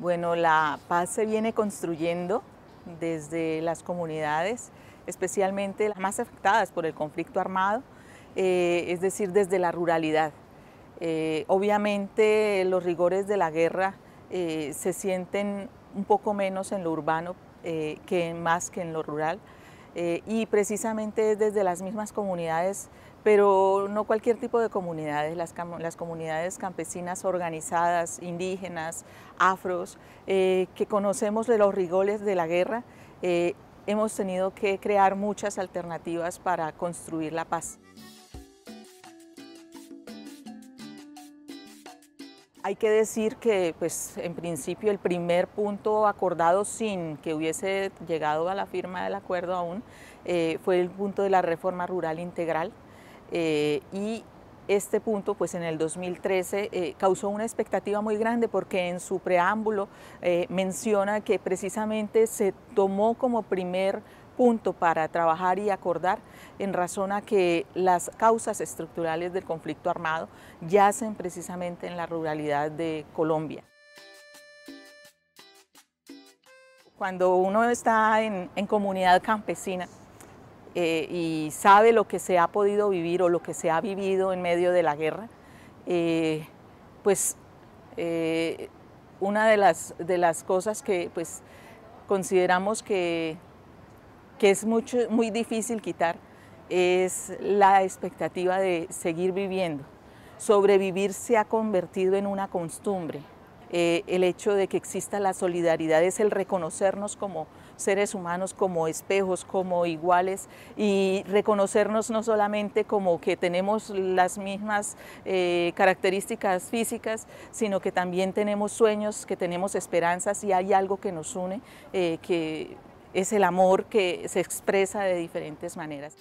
Bueno, la paz se viene construyendo desde las comunidades, especialmente las más afectadas por el conflicto armado, eh, es decir, desde la ruralidad. Eh, obviamente los rigores de la guerra eh, se sienten un poco menos en lo urbano que más que en lo rural, eh, y precisamente desde las mismas comunidades, pero no cualquier tipo de comunidades, las, comunidades campesinas organizadas, indígenas, afros, eh, que conocemos de los rigoles de la guerra, eh, hemos tenido que crear muchas alternativas para construir la paz. Hay que decir que, pues, en principio el primer punto acordado sin que hubiese llegado a la firma del acuerdo aún eh, fue el punto de la reforma rural integral eh, y este punto, pues en el 2013, eh, causó una expectativa muy grande porque en su preámbulo menciona que precisamente se tomó como primer punto para trabajar y acordar en razón a que las causas estructurales del conflicto armado yacen precisamente en la ruralidad de Colombia. Cuando uno está en, comunidad campesina eh, y sabe lo que se ha podido vivir o lo que se ha vivido en medio de la guerra, eh, pues eh, una de las, de las cosas que pues, consideramos que que es mucho, muy difícil quitar es la expectativa de seguir viviendo. Sobrevivir se ha convertido en una costumbre. Eh, el hecho de que exista la solidaridad es el reconocernos como seres humanos, como espejos, como iguales y reconocernos no solamente como que tenemos las mismas eh, características físicas, sino que también tenemos sueños, que tenemos esperanzas y hay algo que nos une, eh, que es el amor que se expresa de diferentes maneras.